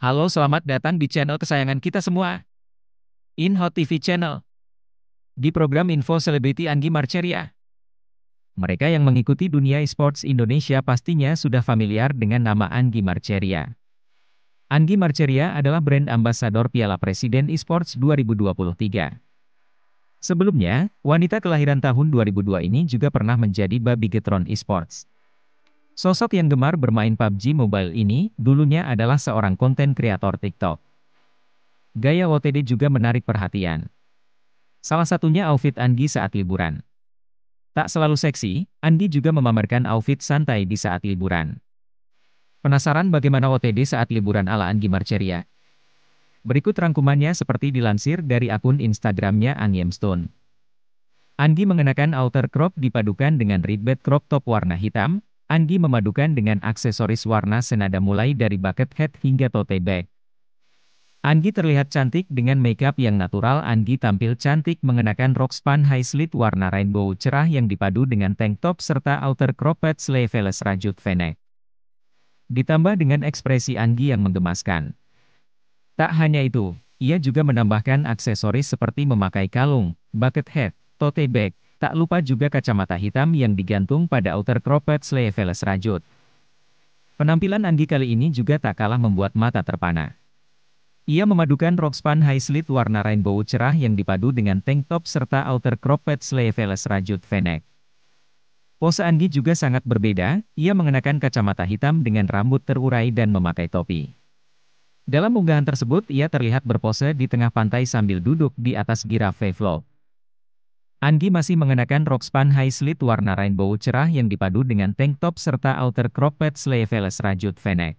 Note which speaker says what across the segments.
Speaker 1: Halo selamat datang di channel kesayangan kita semua. InHot TV Channel. Di program Info Selebriti Anggi Marceria. Mereka yang mengikuti dunia esports Indonesia pastinya sudah familiar dengan nama Anggi Marceria. Anggi Marceria adalah brand ambasador Piala Presiden Esports 2023. Sebelumnya, wanita kelahiran tahun 2002 ini juga pernah menjadi babi getron esports. Sosok yang gemar bermain PUBG Mobile ini dulunya adalah seorang konten kreator TikTok. Gaya OTD juga menarik perhatian. Salah satunya outfit Andi saat liburan. Tak selalu seksi, Andi juga memamerkan outfit santai di saat liburan. Penasaran bagaimana OTD saat liburan ala Anggi Marceria? Berikut rangkumannya seperti dilansir dari akun Instagramnya Stone. Andi mengenakan outer crop dipadukan dengan ribbed crop top warna hitam, Anggi memadukan dengan aksesoris warna senada mulai dari bucket hat hingga tote bag. Anggi terlihat cantik dengan makeup yang natural. Anggi tampil cantik mengenakan rok span high slit warna rainbow cerah yang dipadu dengan tank top serta outer cropped sleeveless rajut v Ditambah dengan ekspresi Anggi yang menggemaskan. Tak hanya itu, ia juga menambahkan aksesoris seperti memakai kalung, bucket hat, tote bag, Tak lupa juga kacamata hitam yang digantung pada outer cropped sleeveless rajut. Penampilan Anggi kali ini juga tak kalah membuat mata terpana. Ia memadukan rok span high slit warna rainbow cerah yang dipadu dengan tank top serta outer cropped sleeveless rajut v-neck. Pose Anggi juga sangat berbeda, ia mengenakan kacamata hitam dengan rambut terurai dan memakai topi. Dalam unggahan tersebut, ia terlihat berpose di tengah pantai sambil duduk di atas giraffe flow. Anggi masih mengenakan rok span high slit warna rainbow cerah yang dipadu dengan tank top serta outer crop pet sleeveless rajut V-neck.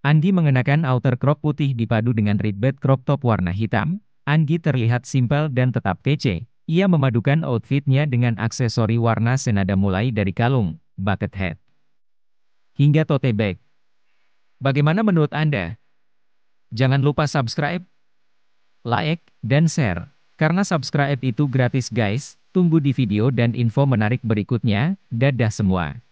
Speaker 1: Anggi mengenakan outer crop putih dipadu dengan ribbed crop top warna hitam. Anggi terlihat simpel dan tetap kece. Ia memadukan outfitnya dengan aksesori warna senada mulai dari kalung, bucket hat, hingga tote bag. Bagaimana menurut Anda? Jangan lupa subscribe, like, dan share. Karena subscribe itu gratis guys, tunggu di video dan info menarik berikutnya, dadah semua.